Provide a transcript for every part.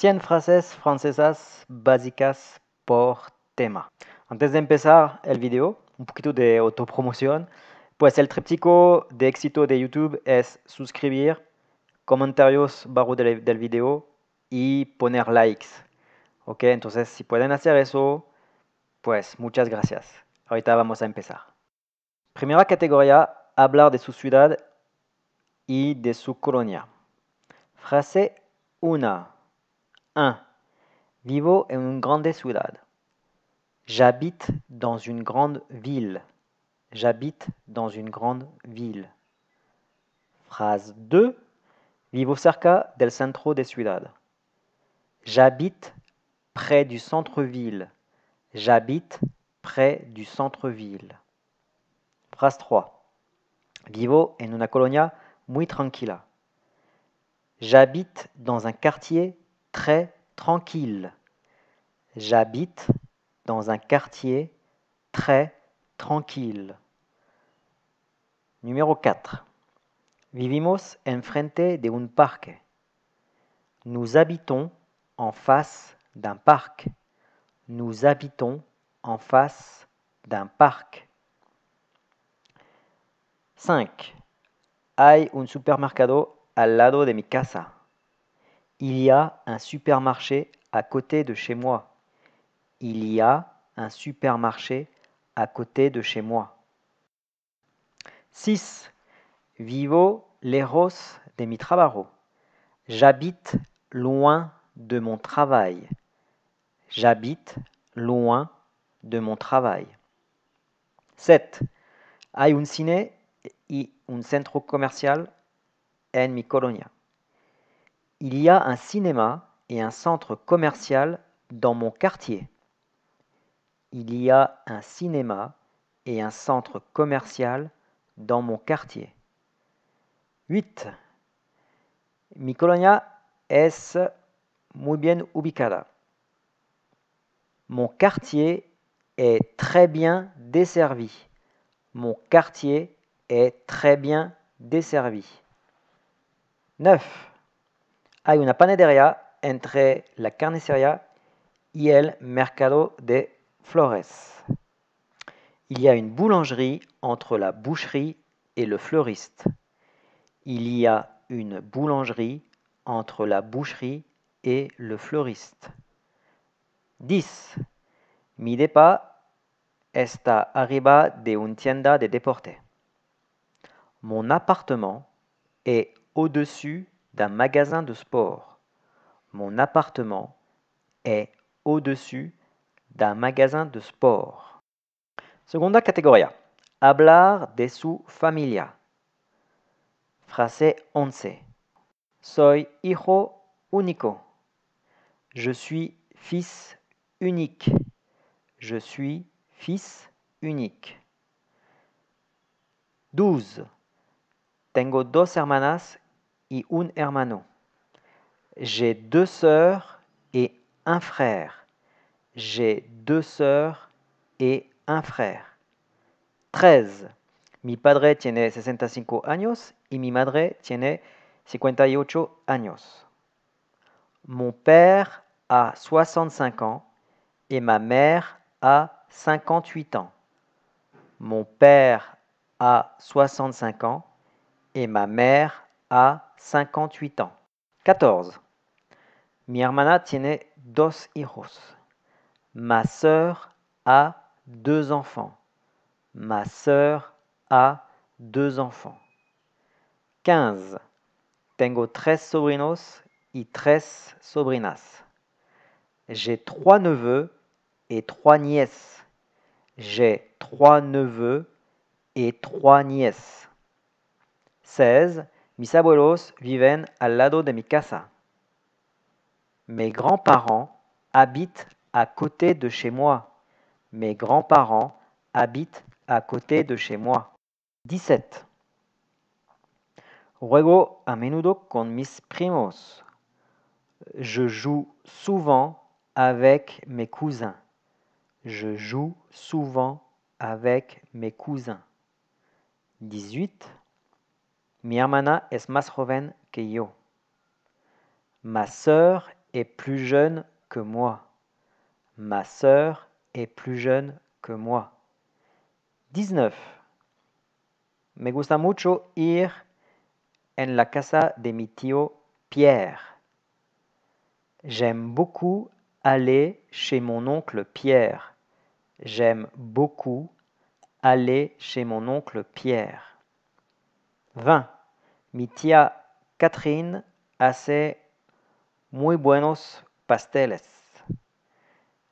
100 frases francesas básicas por tema. Antes de empezar el video, un poquito de autopromoción. Pues el tríptico de éxito de YouTube es suscribir, comentarios bajo del, video y poner likes. Ok, entonces si pueden hacer eso, pues muchas gracias. Ahorita vamos a empezar. Primera categoría, hablar de su ciudad y de su colonia. Frase 1. 1. Vivo en une grande ciudad. J'habite dans une grande ville. J'habite dans une grande ville. Phrase 2. Vivo cerca del centro de ciudad. J'habite près du centre-ville. J'habite près du centre-ville. Phrase 3. Vivo en una colonia muy tranquila. J'habite dans un quartier très tranquille. J'habite dans un quartier très tranquille. Numéro 4. Vivimos enfrente de un parque. Nous habitons en face d'un parc. Nous habitons en face d'un parc. 5. Hay un supermercado al lado de mi casa. Il y a un supermarché à côté de chez moi. Il y a un supermarché à côté de chez moi. 6. Vivo ros de mi trabajo. J'habite loin de mon travail. J'habite loin de mon travail. 7. Hay un cine y un centro comercial en mi colonia. Il y a un cinéma et un centre commercial dans mon quartier. Il y a un cinéma et un centre commercial dans mon quartier. 8. Mi colonia es muy bien ubicada. Mon quartier est très bien desservi. Mon quartier est très bien desservi. 9 hay una panadería entre la carnicería y el mercado de flores. Il y a une boulangerie entre la boucherie et le fleuriste. Il y a une boulangerie entre la boucherie et le fleuriste. 10. Mi depa está arriba de un tienda de deporte. Mon appartement est au-dessus d'un magasin de sport. Mon appartement est au-dessus d'un magasin de sport. Seconda categoria. Hablar de su familia. Frase 11. Soy hijo único. Je suis fils unique. Je suis fils unique. 12. Tengo dos hermanas un hermano. J'ai deux sœurs et un frère. J'ai deux sœurs et un frère. 13. Mi padre tiene 65 años y mi madre tiene 58 años. Mon père a 65 ans et ma mère a 58 ans. Mon père a 65 ans et ma mère a 58 ans. 14. Mi hermana tiene dos hijos. Ma sœur a deux enfants. Ma sœur a deux enfants. 15. Tengo tres sobrinos y tres sobrinas. J'ai trois neveux et trois nièces. J'ai trois neveux et trois nièces. 16. Mis abuelos viven al lado de mi casa. Mes grands-parents habitent à côté de chez moi. Mes grands-parents habitent à côté de chez moi. 17. Ruego a menudo con mis primos. Je joue souvent avec mes cousins. Je joue souvent avec mes cousins. 18. Mi hermana es más joven que yo. Ma sœur est plus jeune que moi. Ma sœur est plus jeune que moi. 19. Me gusta mucho ir en la casa de mi tío Pierre. J'aime beaucoup aller chez mon oncle Pierre. J'aime beaucoup aller chez mon oncle Pierre. 20. Mi tia Catherine hace muy buenos pasteles.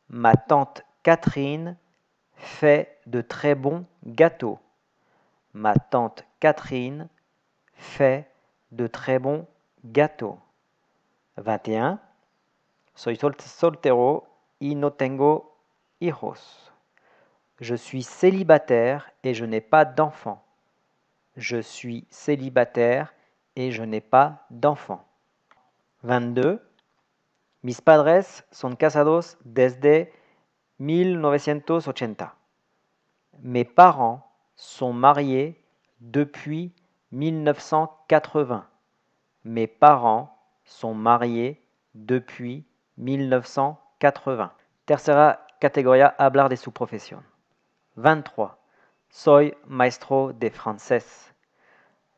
Ma tante Catherine fait de très bons gâteaux. Ma tante Catherine fait de très bons gâteaux. 21. Soy soltero y no tengo hijos. Je suis célibataire et je n'ai pas d'enfants. Je suis célibataire et je n'ai pas d'enfant. 22. Mis padres son casados desde 1980. Mes parents sont mariés depuis 1980. Mes parents sont mariés depuis 1980. Tercera categoría hablar de su profesión. 23. Soy maestro de francés.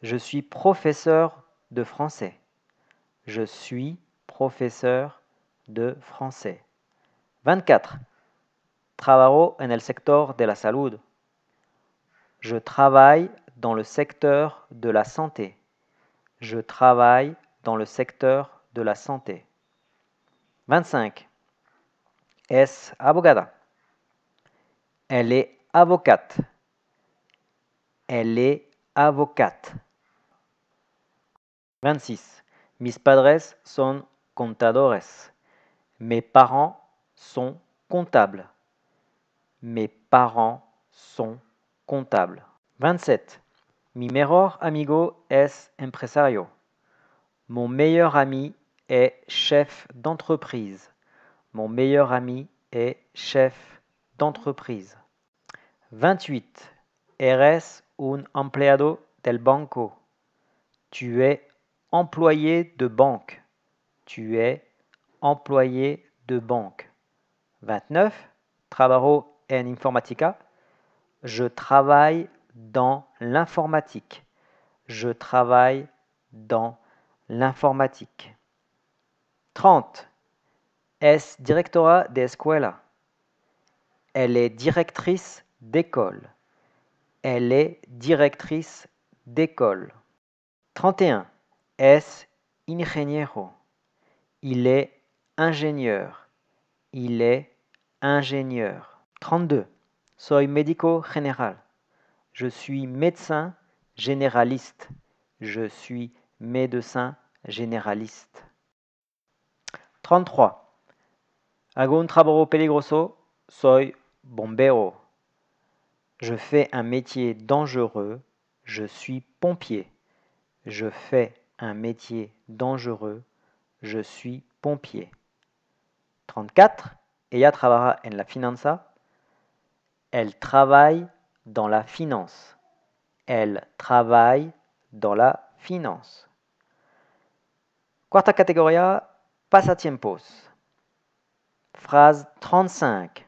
Je suis professeur de français. Je suis professeur de français. 24. Trabajo en el sector de la salud. Je travaille dans le secteur de la santé. Je travaille dans le secteur de la santé. 25. Es abogada. Elle est avocate. Elle est avocate. 26. Mis padres son contadores. Mes parents sont comptables. Mes parents sont comptables. 27. Mi mejor amigo es empresario. Mon meilleur ami est chef d'entreprise. Mon meilleur ami est chef d'entreprise. 28 eres un empleado del banco. Tu es employé de banque. Tu es employé de banque. 29. Trabajo en informatica. Je travaille dans l'informatique. Je travaille dans l'informatique. 30. Es directora de escuela. Elle est directrice d'école. Elle est directrice d'école. 31. Es ingeniero. Il est ingénieur. Il est ingénieur. 32. Soy médico general. Je suis médecin généraliste. Je suis médecin généraliste. 33. Hago un trabajo peligroso. Soy bombero. Je fais un métier dangereux, je suis pompier. Je fais un métier dangereux, je suis pompier. 34. Ella trabaja en la finanza. Elle travaille dans la finance. Elle travaille dans la finance. Quarta categoría, pasatiempos. Phrase 35.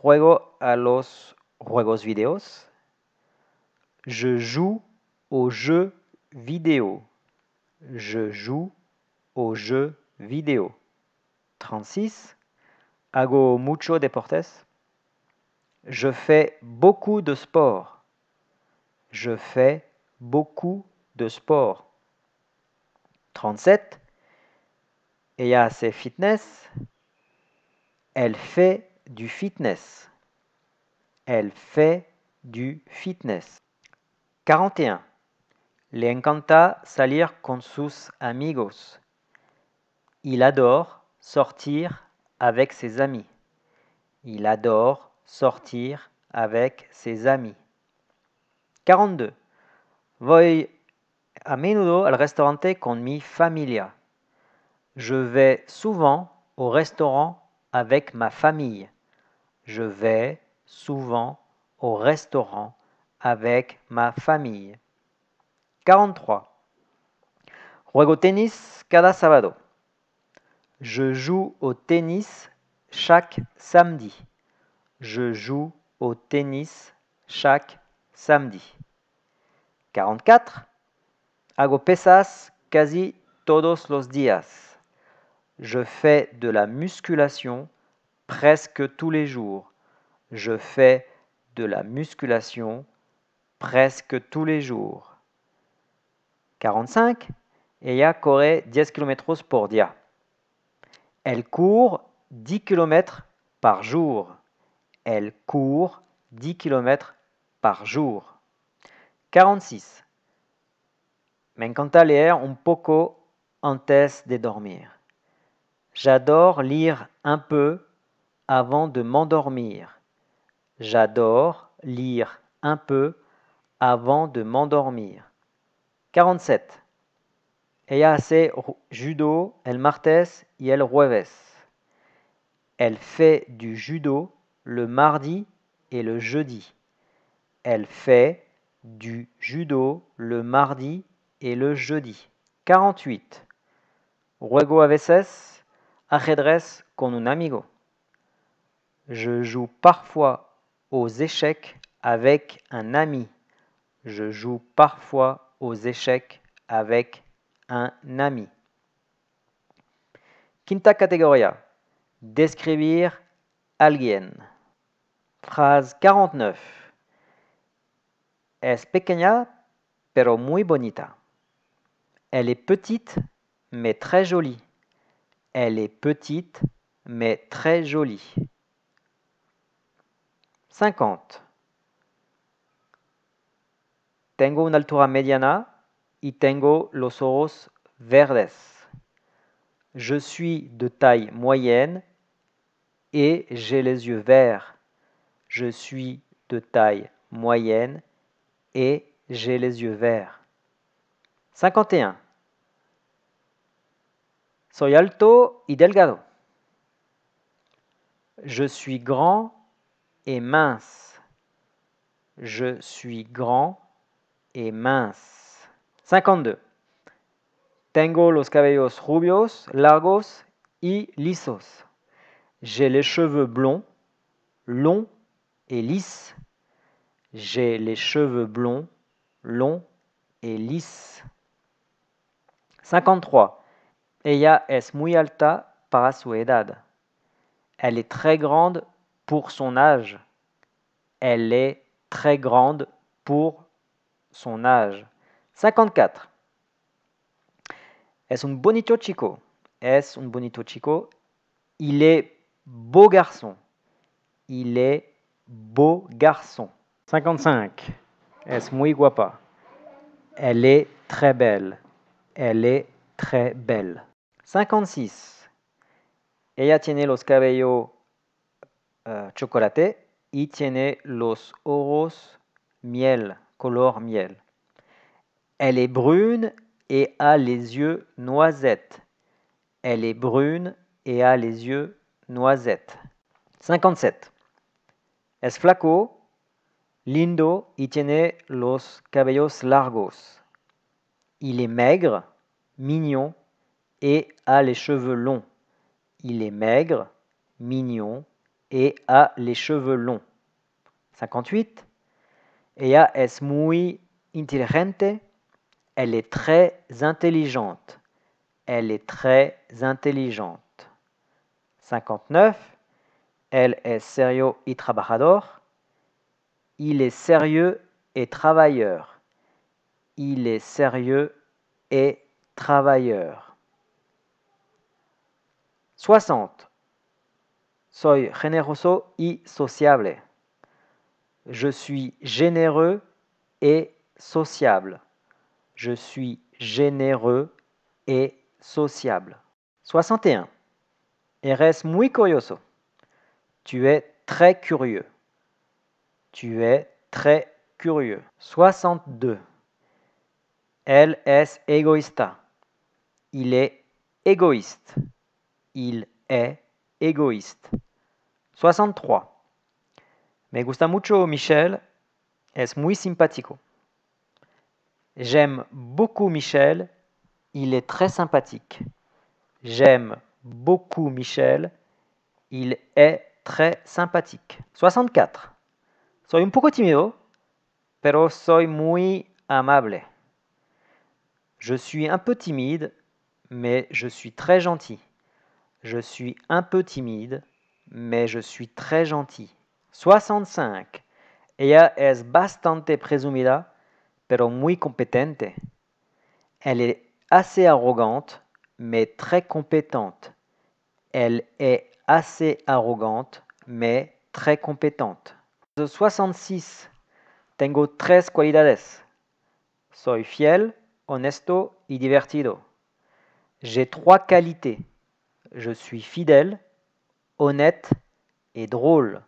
Juego a los juegos videos. Je joue au jeux vidéo. Je joue au jeux vidéo. 36. Ago mucho deportes. Je fais beaucoup de sport. Je fais beaucoup de sport. 37. Ella hace fitness. Elle fait du fitness. Elle fait du fitness. 41. Le encanta salir con sus amigos. Il adore sortir avec ses amis. Il adore sortir avec ses amis. 42. Voy a menudo al restaurante con mi familia. Je vais souvent au restaurant avec ma famille. Je vais souvent au restaurant avec ma famille. 43. Juego tennis cada sábado. Je joue au tennis chaque samedi. Je joue au tennis chaque samedi. 44. Hago pesas casi todos los días. Je fais de la musculation presque tous les jours. Je fais de la musculation presque tous les jours. 45. Ella corre 10 km por DIA. Elle court 10 km par jour. Elle court 10 km par jour. 46. Me leer un poco antes de dormir. J'adore lire un peu avant de m'endormir. J'adore lire un peu avant de m'endormir. 47. Ella hace judo el martes y el jueves. Elle fait du judo le mardi et le jeudi. Elle fait du judo le mardi et le jeudi. 48. Ruego a veces ajedrez con un amigo. Je joue parfois aux échecs avec un ami. Je joue parfois aux échecs avec un ami. Quinta categoria. Describir alguien. Phrase 49. Es pequeña pero muy bonita. Elle est petite mais très jolie. Elle est petite mais très jolie. 50. Tengo una altura mediana y tengo los ojos verdes. Je suis de taille moyenne et j'ai les yeux verts. Je suis de taille moyenne et j'ai les yeux verts. 51. Soy alto y delgado. Je suis grand mince. Je suis grand et mince. 52. Tengo los cabellos rubios, largos y lisos. J'ai les cheveux blonds, longs et lisses. J'ai les cheveux blonds, longs et lisses. 53. Ella es muy alta para su edad. Elle est très grande pour son âge. Elle est très grande pour son âge. 54. Es un bonito chico. Es un bonito chico. Il est beau garçon. Il est beau garçon. 55. Es muy guapa. Elle est très belle. Elle est très belle. 56. Ella tiene los cabellos euh, Chocolaté chocolate y tiene los oros miel, color miel. Elle est brune et a les yeux noisettes. Elle est brune et a les yeux noisettes. 57. Es flaco, lindo y tiene los cabellos largos. Il est maigre, mignon et a les cheveux longs. Il est maigre, mignon et a les cheveux longs. 58. Ella es muy inteligente. Elle est très intelligente. Elle est très intelligente. 59. Elle est serio y trabajador. Il est sérieux et travailleur. Il est sérieux et travailleur. 60. Soy generoso y sociable. Je suis généreux et sociable. Je suis généreux et sociable. 61. Eres muy curioso. Tu es très curieux. Tu es très curieux. 62. Elle es egoísta. Il est égoïste. Il est égoïste. 63. Me gusta mucho Michel. Es muy simpático. J'aime beaucoup Michel. Il est très sympathique. J'aime beaucoup Michel. Il est très sympathique. 64. Soy un poco tímido, pero soy muy amable. Je suis un peu timide, mais je suis très gentil. Je suis un peu timide, mais je suis très gentil. 65. Ella es bastante presumida, pero muy competente. Elle est assez arrogante, mais très compétente. Elle est assez arrogante, mais très compétente. 66. Tengo tres cualidades. Soy fiel, honesto y divertido. J'ai trois qualités. Je suis fidèle, honnête et drôle.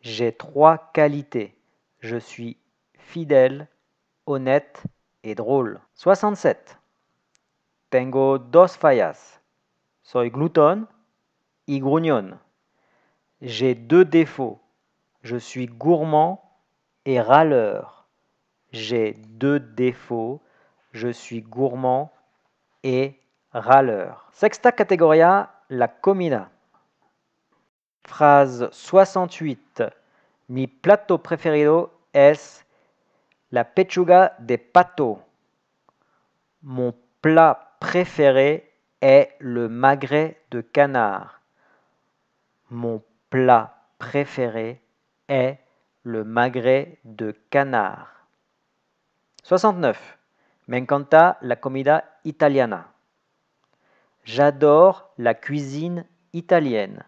J'ai trois qualités. Je suis fidèle, honnête et drôle. 67. Tengo dos fallas. Soy glouton, y gruñón. J'ai deux défauts. Je suis gourmand et râleur. J'ai deux défauts. Je suis gourmand et râleur. Sexta categoria, la comida. Phrase 68. Mi plato preferido es la pechuga de pato. Mon plat préféré est le magret de canard. Mon plat préféré est le magret de canard. 69. Me la comida italiana. J'adore la cuisine italienne.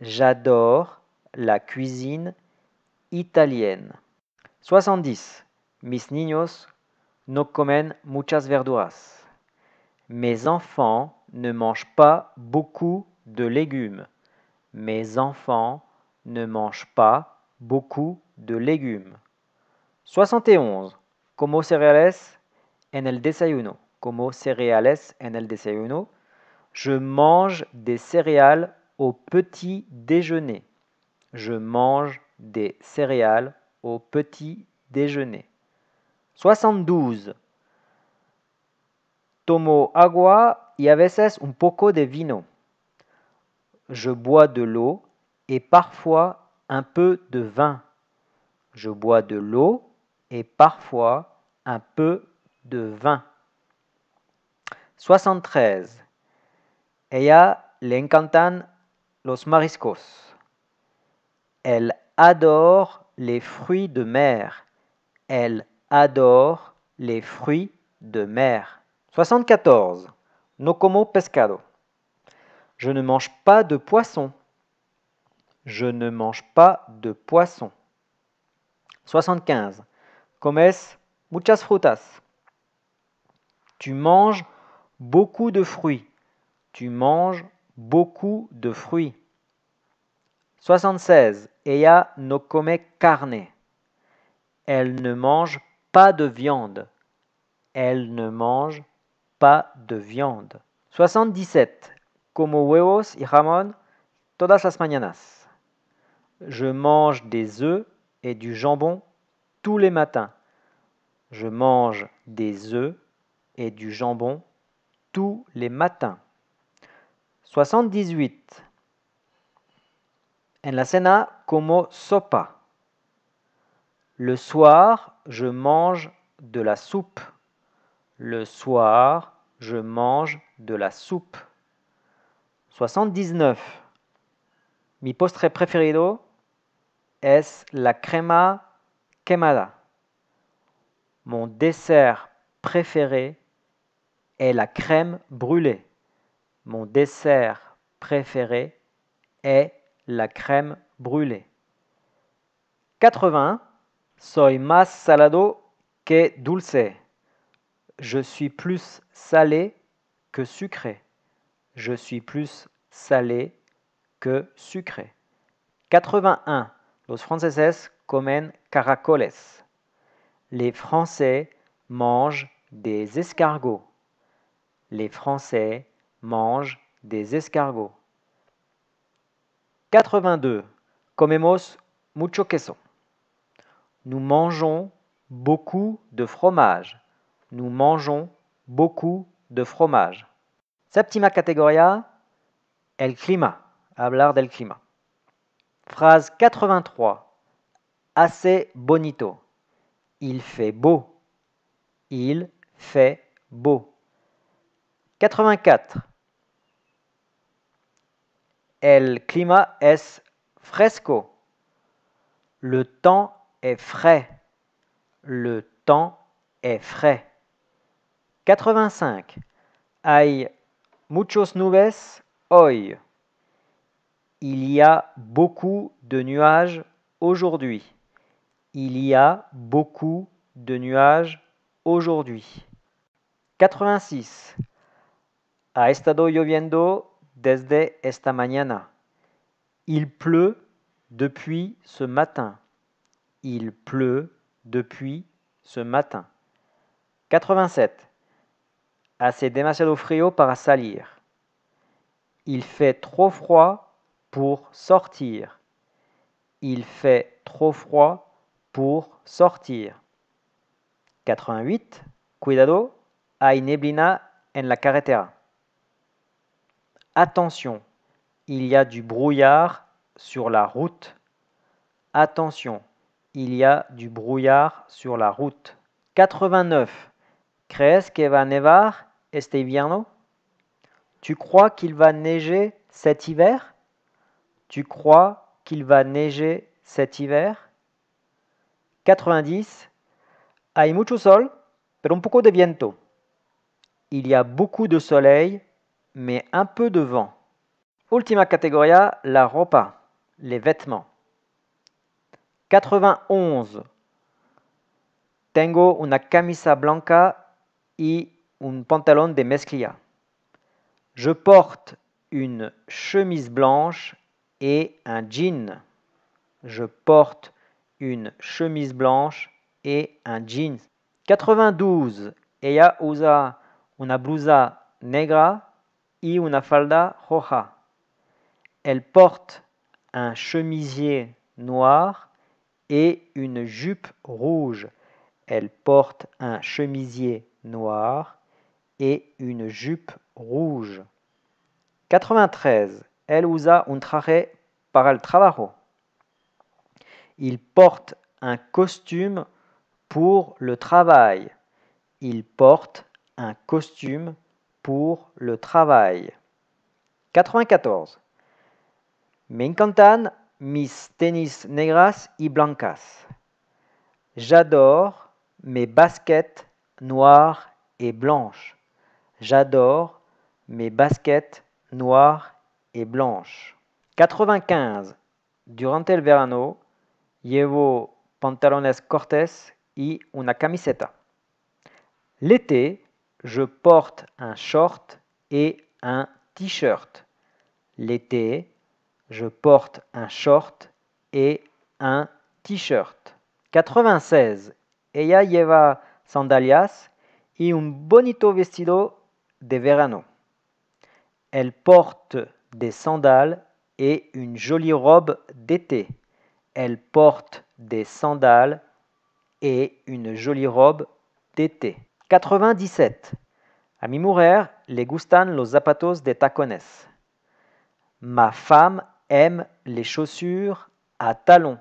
J'adore la cuisine italienne. 70. Mis niños no comen muchas verduras. Mes enfants ne mangent pas beaucoup de légumes. Mes enfants ne mangent pas beaucoup de légumes. 71. Como cereales en el desayuno. Como cereales en el desayuno. Je mange des céréales au petit déjeuner. Je mange des céréales au petit déjeuner. 72. Tomo agua y a veces un poco de vino. Je bois de l'eau et parfois un peu de vin. Je bois de l'eau et parfois un peu de vin. 73. Ella le encantan los mariscos. Elle adore les fruits de mer. Elle adore les fruits de mer. 74. No como pescado. Je ne mange pas de poisson. Je ne mange pas de poisson. 75. Comes muchas frutas. Tu manges beaucoup de fruits. Tu manges beaucoup de fruits. 76. Ella no come carne. Elle ne mange pas de viande. Elle ne mange pas de viande. 77. Como huevos y jamón todas las mañanas. Je mange des œufs et du jambon tous les matins. Je mange des œufs et du jambon tous les matins. 78. En la cena como sopa. Le soir, je mange de la soupe. Le soir, je mange de la soupe. 79. Mi postre preferido es la crema quemada. Mon dessert préféré est la crème brûlée. Mon dessert préféré est la crème brûlée. 80. Soy más salado que dulce. Je suis plus salé que sucré. Je suis plus salé que sucré. 81. Los franceses comen caracoles. Les Français mangent des escargots. Les Français mange des escargots. 82. Comemos mucho queso. Nous mangeons beaucoup de fromage. Nous mangeons beaucoup de fromage. Septima categoria, el clima. Hablar del clima. Phrase 83. Assez bonito. Il fait beau. Il fait beau. 84. El clima es fresco. Le temps est frais. Le temps est frais. 85. Hay muchos nubes hoy. Il y a beaucoup de nuages aujourd'hui. Il y a beaucoup de nuages aujourd'hui. 86. Ha estado lloviendo desde esta mañana. Il pleut depuis ce matin. Il pleut depuis ce matin. 87. Hace demasiado frio para salir. Il fait trop froid pour sortir. Il fait trop froid pour sortir. 88. Cuidado, hay neblina en la carretera. Attention, il y a du brouillard sur la route. Attention, il y a du brouillard sur la route. 89. ¿Crees que va nevar este invierno? Tu crois qu'il va neiger cet hiver? Tu crois qu'il va neiger cet hiver? 90. Hay mucho sol, pero un poco de viento. Il y a beaucoup de soleil, mais un peu de vent. Ultima categoria, la ropa, les vêtements. 91. Tengo una camisa blanca y un pantalon de mezclilla. Je porte une chemise blanche et un jean. Je porte une chemise blanche et un jean. 92. Ella usa una blusa negra une falda roja. Elle porte un chemisier noir et une jupe rouge. Elle porte un chemisier noir et une jupe rouge. 93. Elle usa un traje para el trabajo. Il porte un costume pour le travail. Il porte un costume pour le travail. 94. Me encantan mis tenis negras y blancas. J'adore mes baskets noires et blanches. J'adore mes baskets noires et blanches. 95. Durante el verano, llevo pantalones cortes y una camiseta. L'été, je porte un short et un t-shirt. L'été, je porte un short et un t-shirt. 96. Ella lleva sandalias y un bonito vestido de verano. Elle porte des sandales et une jolie robe d'été. Elle porte des sandales et une jolie robe d'été. 97. A mi les le gustan los zapatos de tacones. Ma femme aime les chaussures à talons.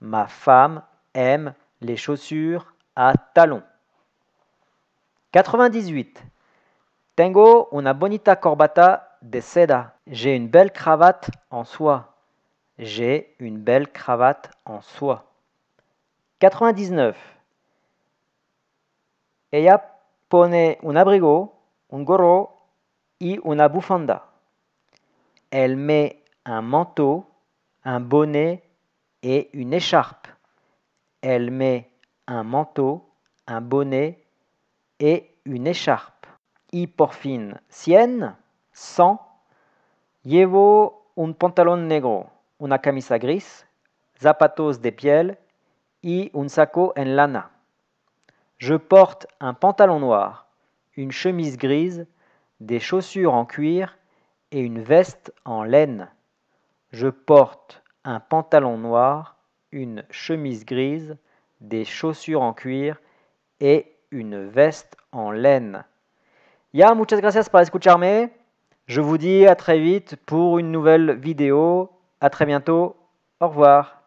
Ma femme aime les chaussures à talons. 98. Tengo una bonita corbata de seda. J'ai une belle cravate en soie. J'ai une belle cravate en soie. 99. Ella pone un abrigo, un gorro y una bufanda. Elle met un manteau, un bonnet et une écharpe. Elle met un manteau, un bonnet et une écharpe. Y por fin, sienne, cent. Llevo un pantalón negro, una camisa gris, zapatos de piel y un saco en lana. Je porte un pantalon noir, une chemise grise, des chaussures en cuir et une veste en laine. Je porte un pantalon noir, une chemise grise, des chaussures en cuir et une veste en laine. Ya, muchas gracias por escucharme. Je vous dis à très vite pour une nouvelle vidéo. A très bientôt. Au revoir.